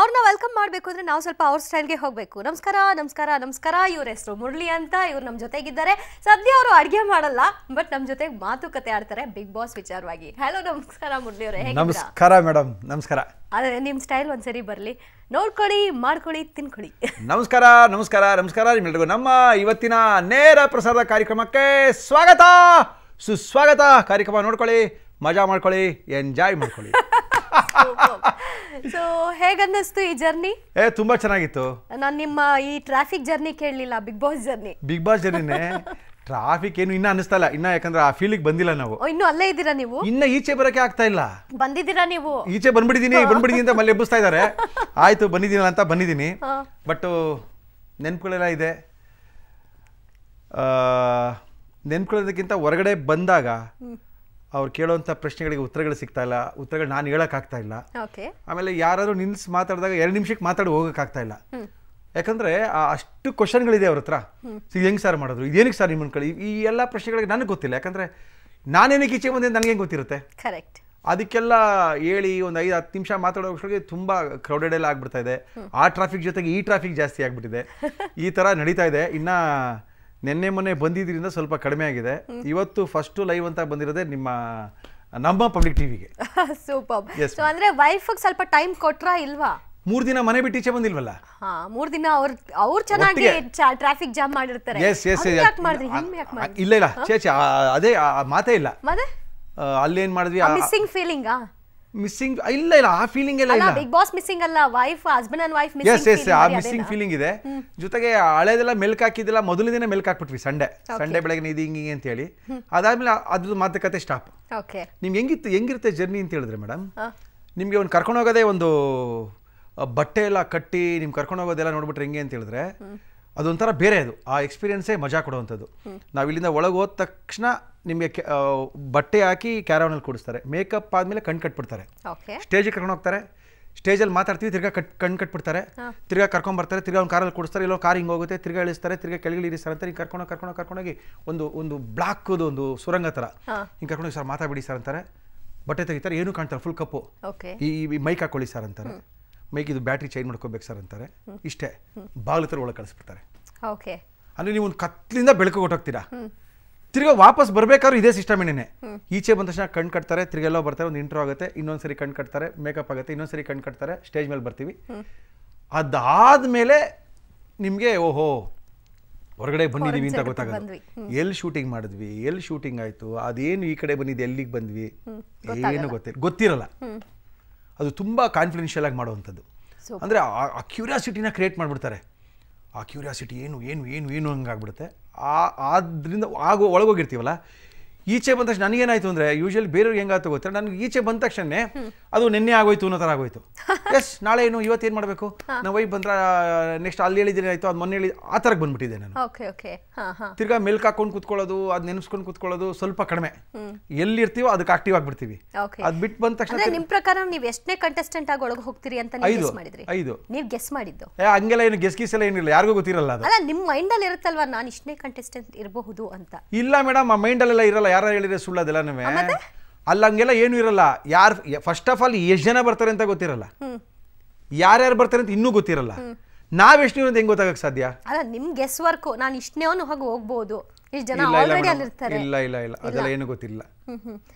ಅವ್ರನ್ನ ವೆಲ್ಕಮ್ ಮಾಡಬೇಕು ಅಂದರೆ ನಾವು ಸ್ವಲ್ಪ ಅವ್ರ ಸ್ಟೈಲ್ಗೆ ಹೋಗಬೇಕು ನಮಸ್ಕಾರ ನಮಸ್ಕಾರ ನಮಸ್ಕಾರ ಇವ್ರ ಹೆಸರು ಮುರಳಿ ಅಂತ ಇವ್ರು ನಮ್ಮ ಜೊತೆಗಿದ್ದಾರೆ ಸದ್ಯ ಅವರು ಅಡುಗೆ ಮಾಡಲ್ಲ ಬಟ್ ನಮ್ಮ ಜೊತೆಗೆ ಮಾತುಕತೆ ಆಡ್ತಾರೆ ಬಿಗ್ ಬಾಸ್ ವಿಚಾರವಾಗಿ ಹಲೋ ನಮಸ್ಕಾರ ಮುರಳಿ ಅವರೇ ನಮಸ್ಕಾರ ಮೇಡಮ್ ನಮಸ್ಕಾರ ಅದೇ ನಿಮ್ಮ ಸ್ಟೈಲ್ ಒಂದ್ಸರಿ ಬರಲಿ ನೋಡ್ಕೊಳ್ಳಿ ಮಾಡ್ಕೊಳ್ಳಿ ತಿನ್ಕೊಳ್ಳಿ ನಮಸ್ಕಾರ ನಮಸ್ಕಾರ ನಮಸ್ಕಾರ ನಿಮ್ಮೆಲ್ಲರಿಗೂ ನಮ್ಮ ಇವತ್ತಿನ ನೇರ ಪ್ರಸಾರದ ಕಾರ್ಯಕ್ರಮಕ್ಕೆ ಸ್ವಾಗತ ಸುಸ್ವಾಗತ ಕಾರ್ಯಕ್ರಮ ನೋಡ್ಕೊಳ್ಳಿ ಮಜಾ ಮಾಡ್ಕೊಳ್ಳಿ ಎಂಜಾಯ್ ಮಾಡ್ಕೊಳ್ಳಿ ಸೊ ಹೇಗನ್ನಿಸ್ತು ಈ ಜರ್ನಿ ಏ ತುಂಬಾ ಚೆನ್ನಾಗಿತ್ತು ನಾನು ನಿಮ್ಮ ಈ ಟ್ರಾಫಿಕ್ ಜರ್ನಿ ಕೇಳಲಿಲ್ಲ Bigg Boss journey Bigg Boss ಜರ್ನಿನೇ ಟ್ರಾಫಿಕ್ ಏನು ಇನ್ನ ಅನಿಸ್ತಾ ಇಲ್ಲ ಇನ್ನ ಯಾಕಂದ್ರೆ ಆ ಫೀಲಿಗೆ ಬಂದಿಲ್ಲ ನಾವು ಇನ್ನು ಅಲ್ಲೇ ಇದ್ದೀರಾ ನೀವು ಇನ್ನ ಈಚೆ ಬರಕ್ಕೆ ಆಗ್ತಾ ಇಲ್ಲ ಬಂದಿದ್ದೀರಾ ನೀವು ಈಚೆ ಬಂದ್ಬಿಟ್ಟಿದೀನಿ ಬಂದ್ಬಿಡಿದೀನಿ ಅಂತ ಮಲ್ಲಿ ಎಬ್ಬಿಸ್ತಾ ಇದ್ದಾರೆ ಆಯ್ತು ಬಂದಿದ್ದೀನಲ್ಲ ಅಂತ ಬಂದಿದ್ದೀನಿ ಬಟ್ ನೆನ್ಪುಗಳೆಲ್ಲ ಇದೆ ನೆನ್ಪುಗಳೋದಕ್ಕಿಂತ ಹೊರಗಡೆ ಬಂದಾಗ ಅವ್ರು ಕೇಳುವಂಥ ಪ್ರಶ್ನೆಗಳಿಗೆ ಉತ್ತರಗಳು ಸಿಗ್ತಾ ಇಲ್ಲ ಉತ್ತರಗಳು ನಾನು ಹೇಳೋಕ್ಕಾಗ್ತಾ ಇಲ್ಲ ಆಮೇಲೆ ಯಾರಾದರೂ ನಿಲ್ಸಿ ಮಾತಾಡಿದಾಗ ಎರಡು ನಿಮಿಷಕ್ಕೆ ಮಾತಾಡಿ ಹೋಗೋಕ್ಕಾಗ್ತಾ ಇಲ್ಲ ಯಾಕಂದರೆ ಅಷ್ಟು ಕ್ವಶನ್ಗಳಿದೆ ಅವ್ರ ಹತ್ರ ಹೆಂಗ್ ಹೆಂಗೆ ಸರ್ ಮಾಡಿದ್ರು ಏನಕ್ಕೆ ಸರ್ ನಿಮ್ಮ ಕಳಿ ಈ ಎಲ್ಲ ಪ್ರಶ್ನೆಗಳಿಗೆ ನನಗೆ ಗೊತ್ತಿಲ್ಲ ಯಾಕಂದರೆ ನಾನೇನಕ್ಕೆ ಈಚೆ ಬಂದೇನು ನನಗೆ ಗೊತ್ತಿರುತ್ತೆ ಕರೆಕ್ಟ್ ಅದಕ್ಕೆಲ್ಲ ಹೇಳಿ ಒಂದು ಐದು ಹತ್ತು ನಿಮಿಷ ಮಾತಾಡೋ ತುಂಬ ಕ್ರೌಡೆಡ್ ಎಲ್ಲ ಆಗ್ಬಿಡ್ತಾ ಇದೆ ಆ ಟ್ರಾಫಿಕ್ ಜೊತೆಗೆ ಈ ಟ್ರಾಫಿಕ್ ಜಾಸ್ತಿ ಆಗ್ಬಿಟ್ಟಿದೆ ಈ ಥರ ನಡೀತಾ ಇದೆ ಇನ್ನ ನಿನ್ನೆ ಮೊನ್ನೆ ಬಂದಿದ್ರಿಂದ ಸ್ವಲ್ಪ ಕಡಿಮೆ ಆಗಿದೆ ಇವತ್ತು ಫಸ್ಟ್ ಲೈವ್ ಅಂತ ಬಂದಿರೋದೇ ನಿಮ್ಮ ನಮ್ಮ ಪಬ್ಲಿಕ್ ಟಿವಿಗೆ ಸೂಪರ್ ಸೊ ಅಂದ್ರೆ ವೈಫ್ ಸ್ವಲ್ಪ ಟೈಮ್ ಕೊಟ್ರಾ ಇಲ್ವಾ ಮೂರ್ ದಿನ ಮನೆ ಬಿಟ್ಟು ಈಚೆ ಬಂದಿಲ್ವಲ್ಲ ಮೂರ್ ದಿನ ಅವ್ರ ಅವ್ರು ಚೆನ್ನಾಗಿ ಟ್ರಾಫಿಕ್ ಜಾಮ್ ಮಾಡಿರ್ತಾರೆ ಇಲ್ಲ ಇಲ್ಲ ಚೇಚೆ ಅದೇ ಮಾತೇ ಇಲ್ಲ ಅಲ್ಲಿ ಅಲ್ಲೇನ್ ಮಾಡಿದ್ವಿ ಫೀಲಿಂಗಾ ಮಿಸ್ಸಿಂಗ್ ಇಲ್ಲ ಇಲ್ಲ ಆ ಫೀಲಿಂಗ್ ಎಲ್ಲ ಇಲ್ಲ ಬಿಗ್ ಬಾಸ್ ಮಿಸ್ಸಿಂಗ್ ಅಲ್ಲ wife husband and wife missing yes yes ಆ ಮಿಸ್ಸಿಂಗ್ ಫೀಲಿಂಗ್ ಇದೆ ಜೊತೆಗೆ ಹಳೆದೆಲ್ಲ ಮೆಲ್ಕ್ ಹಾಕಿದ್ದಿಲ್ಲ ಮೊದಲಿನ ಮೆಲ್ಕ್ ಹಾಕ್ಬಿಟ್ವಿ ಸಂಡೆ ಸಂಡೆ ಬೆಳಗ್ಗೆ ಇದು ಹಿಂಗೆ ಅಂತ ಹೇಳಿ ಅದಾದ್ಮೇಲೆ ಅದ್ರ ಮಾತುಕತೆ ಸ್ಟಾಪ್ ಓಕೆ ನಿಮ್ಗೆ ಹೆಂಗಿತ್ತು ಹೆಂಗಿರುತ್ತೆ ಜರ್ನಿ ಅಂತ ಹೇಳಿದ್ರೆ ಮೇಡಮ್ ನಿಮಗೆ ಒಂದು ಕರ್ಕೊಂಡು ಒಂದು ಬಟ್ಟೆ ಎಲ್ಲ ಕಟ್ಟಿ ನಿಮ್ಗೆ ಕರ್ಕೊಂಡು ಹೋಗೋದೆಲ್ಲ ನೋಡ್ಬಿಟ್ರೆ ಹೆಂಗೆ ಅಂತ ಹೇಳಿದ್ರೆ ಅದೊಂಥರ ಬೇರೆ ಅದು ಆ ಎಕ್ಸ್ಪೀರಿಯನ್ಸೇ ಮಜಾ ಕೊಡುವಂಥದ್ದು ನಾವು ಇಲ್ಲಿಂದ ಒಳಗೆ ಹೋದ ತಕ್ಷಣ ನಿಮಗೆ ಬಟ್ಟೆ ಹಾಕಿ ಕ್ಯಾರವನಲ್ಲಿ ಕೂಡಿಸ್ತಾರೆ ಮೇಕಪ್ ಆದಮೇಲೆ ಕಣ್ಣು ಕಟ್ಬಿಡ್ತಾರೆ ಸ್ಟೇಜಿಗೆ ಕರ್ಕೊಂಡು ಹೋಗ್ತಾರೆ ಸ್ಟೇಜಲ್ಲಿ ಮಾತಾಡ್ತೀವಿ ತಿರ್ಗಾ ಕಟ್ ಕಣ್ ಕಟ್ಬಿಡ್ತಾರೆ ತಿರ್ಗಾ ಕರ್ಕೊಂಡು ಬರ್ತಾರೆ ತಿರ್ಗಾ ಒಂದು ಕಾರಲ್ಲಿ ಕೂಡಿಸ್ತಾರೆ ಇಲ್ಲೋ ಕಾರ್ ಹಿಂಗೆ ಹೋಗುತ್ತೆ ತಿರ್ಗಾ ಇಳಿಸ್ತಾರೆ ತಿರ್ಗಾ ಕೆಳಗೆ ಇಳಿಸ್ತಾರೆ ಅಂತ ಹಿಂಗೆ ಕರ್ಕೊಂಡು ಕರ್ಕೊಂಡು ಕರ್ಕೊಂಡೋಗಿ ಒಂದು ಒಂದು ಬ್ಲಾಕ್ದು ಒಂದು ಸುರಂಗ ಥರ ಹಿಂಗೆ ಕರ್ಕೊಂಡೋಗಿ ಸರ್ ಮಾತಾಡ್ಬಿಡಿ ಸರ್ ಅಂತಾರೆ ಬಟ್ಟೆ ತೆಗಿತಾರೆ ಏನೂ ಕಾಣ್ತಾರೆ ಫುಲ್ ಕಪ್ಪು ಈ ಮೈಕ್ ಹಾಕೊಳ್ಳಿ ಸರ್ ಅಂತಾರೆ ಮೈಕ್ ಇದು ಬ್ಯಾಟ್ರಿ ಚೇಂಜ್ ಮಾಡ್ಕೋಬೇಕು ಸರ್ ಅಂತಾರೆ ಇಷ್ಟೇ ಬಾಗ್ಲ ಥರ ಒಳಗೆ ಕಳಿಸ್ಬಿಡ್ತಾರೆ ಓಕೆ ಅಂದರೆ ನೀವು ಒಂದು ಕತ್ತಲಿಂದ ಬೆಳಕು ಕೊಟ್ಟೋಗ್ತೀರಾ ತಿರ್ಗಾ ವಾಪಸ್ ಬರ್ಬೇಕಾದ್ರೂ ಇದೇ ಸಿಸ್ಟಮಿನೇ ಈಚೆ ಬಂದ ತಕ್ಷಣ ಕಣ್ ಕಟ್ತಾರೆ ತಿರ್ಗೆಲ್ಲೋ ಬರ್ತಾರೆ ಒಂದು ಇಂಟ್ರೋ ಆಗುತ್ತೆ ಇನ್ನೊಂದ್ಸರಿ ಕಣ್ ಕಟ್ತಾರೆ ಮೇಕಪ್ ಆಗುತ್ತೆ ಇನ್ನೊಂದ್ಸರಿ ಕಣ್ ಕಟ್ತಾರೆ ಸ್ಟೇಜ್ ಮೇಲೆ ಬರ್ತೀವಿ ಅದಾದ್ಮೇಲೆ ನಿಮಗೆ ಓಹೋ ಹೊರಗಡೆ ಬಂದಿದ್ದೀವಿ ಅಂತ ಗೊತ್ತಾಗುತ್ತೆ ಎಲ್ಲಿ ಶೂಟಿಂಗ್ ಮಾಡಿದ್ವಿ ಎಲ್ಲಿ ಶೂಟಿಂಗ್ ಆಯಿತು ಅದೇನು ಈ ಕಡೆ ಬಂದಿದ್ದು ಎಲ್ಲಿಗೆ ಬಂದ್ವಿ ಏನು ಗೊತ್ತಿಲ್ಲ ಗೊತ್ತಿರಲ್ಲ ಅದು ತುಂಬ ಕಾನ್ಫಿಡೆನ್ಷಿಯಲ್ ಆಗಿ ಮಾಡುವಂಥದ್ದು ಅಂದರೆ ಆ ಕ್ಯೂರಿಯಾಸಿಟಿನ ಕ್ರಿಯೇಟ್ ಮಾಡಿಬಿಡ್ತಾರೆ ಆ ಕ್ಯೂರಿಯಾಸಿಟಿ ಏನು ಏನು ಏನು ಏನು ಹಂಗಾಗ್ಬಿಡುತ್ತೆ ಆ ಆದ್ದರಿಂದ ಆಗೋ ಒಳಗೋಗಿರ್ತೀವಲ್ಲ ಈಚೆ ಬಂದ ತಕ್ಷಣ ನನಗೇನಾಯ್ತು ಅಂದರೆ ಯೂಶ್ವಲಿ ಬೇರೆಯವ್ರಿಗೆ ಹೆಂಗಾಯ್ತು ಗೊತ್ತಿಲ್ಲ ನನಗೆ ಈಚೆ ಬಂದ ತಕ್ಷಣ ಅದು ನಿನ್ನೆ ಆಗೋಯ್ತು ಅನ್ನೋ ಥರ ಆಗೋಯ್ತು ಎಸ್ ನಾಳೆ ಏನು ಇವತ್ತು ಏನು ಮಾಡಬೇಕು ನಾವು ವೈಫ್ ಬಂದ್ರ ನೆಕ್ಸ್ಟ್ ಅಲ್ಲಿ ಹೇಳಿದ್ರೆ ಆಯಿತು ಅದು ಮೊನ್ನೆ ಹೇಳಿ ಆ ಥರಕ್ಕೆ ಬಂದ್ಬಿಟ್ಟಿದೆ ನಾನು ತಿರ್ಗಾ ಮೆಲ್ಕ್ ಹಾಕೊಂಡು ಕುತ್ಕೊಳ್ಳೋದು ಅದು ನೆನೆಸ್ಕೊಂಡು ಕುತ್ಕೊಳ್ಳೋದು ಸ್ವಲ್ಪ ಕಡಿಮೆ ಎಲ್ಲಿರ್ತೀವೋ ಅದಕ್ಕೆ ಆಕ್ಟಿವ್ ಆಗಿಬಿಡ್ತೀವಿ ಅದು ಬಿಟ್ಟು ಬಂದ ತಕ್ಷಣ ನಿಮ್ಮ ಪ್ರಕಾರ ನೀವು ಎಷ್ಟನೇ ಕಂಟೆಸ್ಟೆಂಟ್ ಆಗಿ ಒಳಗೆ ಹೋಗ್ತೀರಿ ಅಂತ ಐದು ಐದು ನೀವು ಗೆಸ್ ಮಾಡಿದ್ದು ಹಂಗೆಲ್ಲ ಏನು ಗೆಸ್ ಗೀಸ್ ಎಲ್ಲ ಏನಿಲ್ಲ ಯಾರಿಗೂ ಗೊತ್ತಿರಲ್ಲ ಅಲ್ಲ ನಿಮ್ಮ ಮೈಂಡಲ್ಲಿ ಇರುತ್ತಲ್ವಾ ನಾನು ಇಷ್ಟನೇ ಕಂಟೆಸ್ಟೆಂಟ್ ಇರಬಹುದು ಅಂತ ಇಲ್ಲ ಮೇಡಮ್ ಆ ಮೈಂಡಲ್ಲೆಲ್ಲ ಇರಲ್ಲ ಯಾರು ಹೇಳಿದ್ರೆ ಸುಳ್ಳದೆಲ್ಲ ನಿಮಗೆ ಅಲ್ಲಿ ಹಂಗೆಲ್ಲ ಏನು ಇರಲ್ಲ ಯಾರು ಫಸ್ಟ್ ಆಫ್ ಆಲ್ ಎಷ್ಟು ಜನ ಬರ್ತಾರೆ ಅಂತ ಗೊತ್ತಿರಲ್ಲ ಯಾರ್ಯಾರು ಬರ್ತಾರೆ ಅಂತ ಇನ್ನೂ ಗೊತ್ತಿರಲ್ಲ ನಾವ್ ಎಷ್ಟು ಅಂತ ಹೆಂಗ್ ಗೊತ್ತಾಗಕ್ಕೆ ಸಾಧ್ಯ ಅಲ್ಲ ನಿಮ್ ಗೆಸ್ ವರ್ಕ್ ನಾನು ಇಷ್ಟನೇ ಹಾಗೆ ಹೋಗ್ಬೋದು ಇಷ್ಟು ಜನ ಇಲ್ಲ ಇಲ್ಲ ಇಲ್ಲ ಅದೆಲ್ಲ ಏನು ಗೊತ್ತಿಲ್ಲ